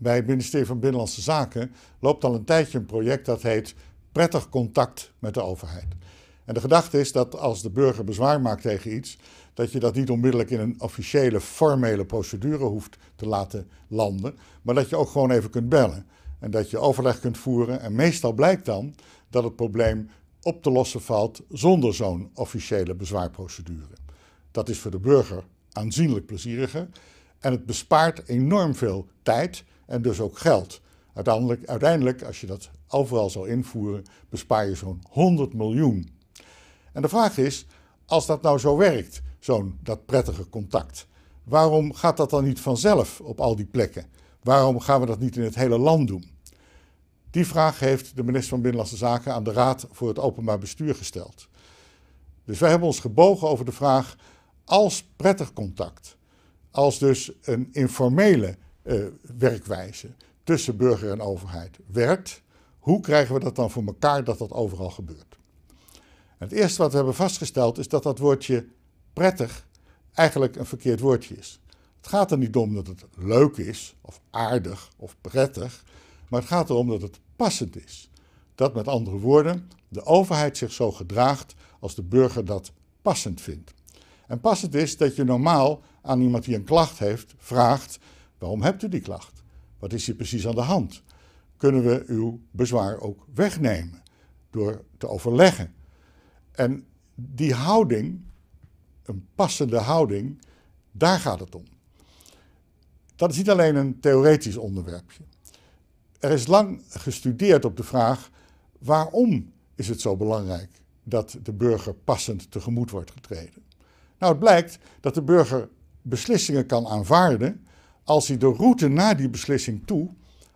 Bij het ministerie van Binnenlandse Zaken loopt al een tijdje een project dat heet Prettig contact met de overheid. En de gedachte is dat als de burger bezwaar maakt tegen iets, dat je dat niet onmiddellijk in een officiële, formele procedure hoeft te laten landen, maar dat je ook gewoon even kunt bellen en dat je overleg kunt voeren. En meestal blijkt dan dat het probleem op te lossen valt zonder zo'n officiële bezwaarprocedure. Dat is voor de burger aanzienlijk plezieriger en het bespaart enorm veel tijd en dus ook geld. Uiteindelijk, uiteindelijk als je dat overal zou invoeren, bespaar je zo'n 100 miljoen. En de vraag is, als dat nou zo werkt, zo'n dat prettige contact, waarom gaat dat dan niet vanzelf op al die plekken? Waarom gaan we dat niet in het hele land doen? Die vraag heeft de minister van Binnenlandse Zaken aan de Raad voor het Openbaar Bestuur gesteld. Dus wij hebben ons gebogen over de vraag als prettig contact, als dus een informele eh, werkwijze tussen burger en overheid werkt, hoe krijgen we dat dan voor elkaar dat dat overal gebeurt? het eerste wat we hebben vastgesteld is dat dat woordje prettig eigenlijk een verkeerd woordje is. Het gaat er niet om dat het leuk is, of aardig, of prettig, maar het gaat erom dat het passend is. Dat met andere woorden, de overheid zich zo gedraagt als de burger dat passend vindt. En passend is dat je normaal aan iemand die een klacht heeft, vraagt: Waarom hebt u die klacht? Wat is hier precies aan de hand? Kunnen we uw bezwaar ook wegnemen door te overleggen? En die houding, een passende houding, daar gaat het om. Dat is niet alleen een theoretisch onderwerpje. Er is lang gestudeerd op de vraag waarom is het zo belangrijk dat de burger passend tegemoet wordt getreden. Nou, het blijkt dat de burger beslissingen kan aanvaarden als hij de route naar die beslissing toe,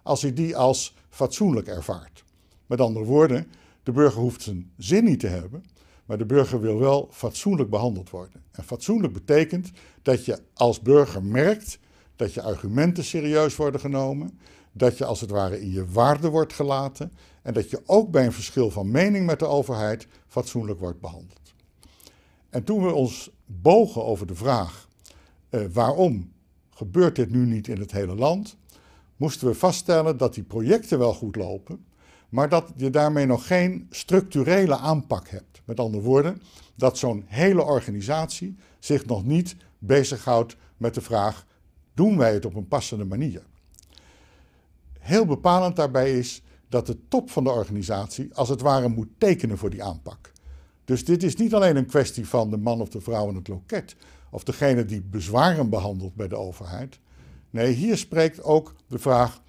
als hij die als fatsoenlijk ervaart. Met andere woorden, de burger hoeft zijn zin niet te hebben, maar de burger wil wel fatsoenlijk behandeld worden. En fatsoenlijk betekent dat je als burger merkt dat je argumenten serieus worden genomen, dat je als het ware in je waarde wordt gelaten en dat je ook bij een verschil van mening met de overheid fatsoenlijk wordt behandeld. En toen we ons bogen over de vraag eh, waarom gebeurt dit nu niet in het hele land, moesten we vaststellen dat die projecten wel goed lopen, maar dat je daarmee nog geen structurele aanpak hebt. Met andere woorden, dat zo'n hele organisatie zich nog niet bezighoudt met de vraag: doen wij het op een passende manier? Heel bepalend daarbij is dat de top van de organisatie als het ware moet tekenen voor die aanpak. Dus dit is niet alleen een kwestie van de man of de vrouw in het loket of degene die bezwaren behandelt bij de overheid. Nee, hier spreekt ook de vraag: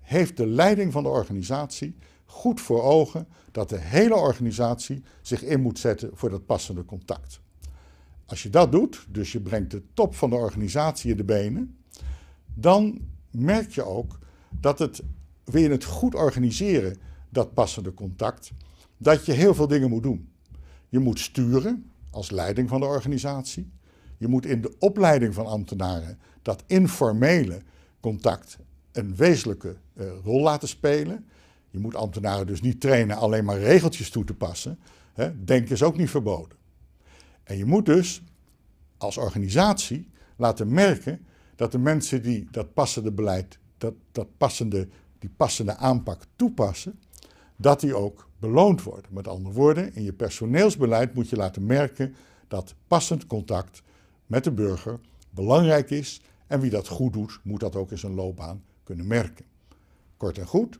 heeft de leiding van de organisatie goed voor ogen dat de hele organisatie zich in moet zetten voor dat passende contact? Als je dat doet, dus je brengt de top van de organisatie in de benen, dan merk je ook dat het, weer je het goed organiseren, dat passende contact, dat je heel veel dingen moet doen. Je moet sturen als leiding van de organisatie. Je moet in de opleiding van ambtenaren dat informele contact een wezenlijke eh, rol laten spelen. Je moet ambtenaren dus niet trainen alleen maar regeltjes toe te passen. Hè. Denken is ook niet verboden. En je moet dus als organisatie laten merken dat de mensen die dat passende beleid, dat, dat passende, die passende aanpak toepassen, dat die ook beloond wordt. Met andere woorden, in je personeelsbeleid moet je laten merken dat passend contact met de burger belangrijk is en wie dat goed doet, moet dat ook in zijn loopbaan kunnen merken. Kort en goed,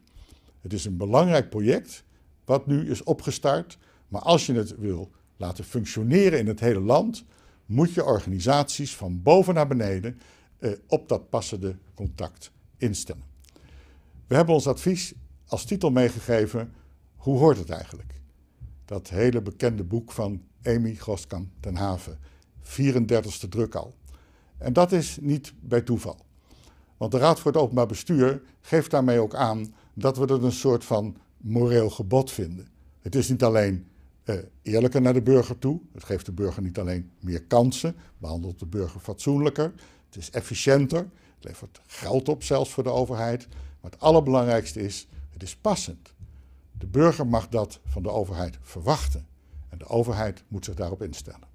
het is een belangrijk project wat nu is opgestart, maar als je het wil laten functioneren in het hele land, moet je organisaties van boven naar beneden eh, op dat passende contact instellen. We hebben ons advies als titel meegegeven Hoe hoort het eigenlijk? Dat hele bekende boek van Amy Groskamp ten Haven, 34ste druk al. En dat is niet bij toeval. Want de Raad voor het Openbaar Bestuur geeft daarmee ook aan dat we dat een soort van moreel gebod vinden. Het is niet alleen eh, eerlijker naar de burger toe, het geeft de burger niet alleen meer kansen, behandelt de burger fatsoenlijker, het is efficiënter, het levert geld op zelfs voor de overheid. Maar het allerbelangrijkste is, het is passend. De burger mag dat van de overheid verwachten en de overheid moet zich daarop instellen.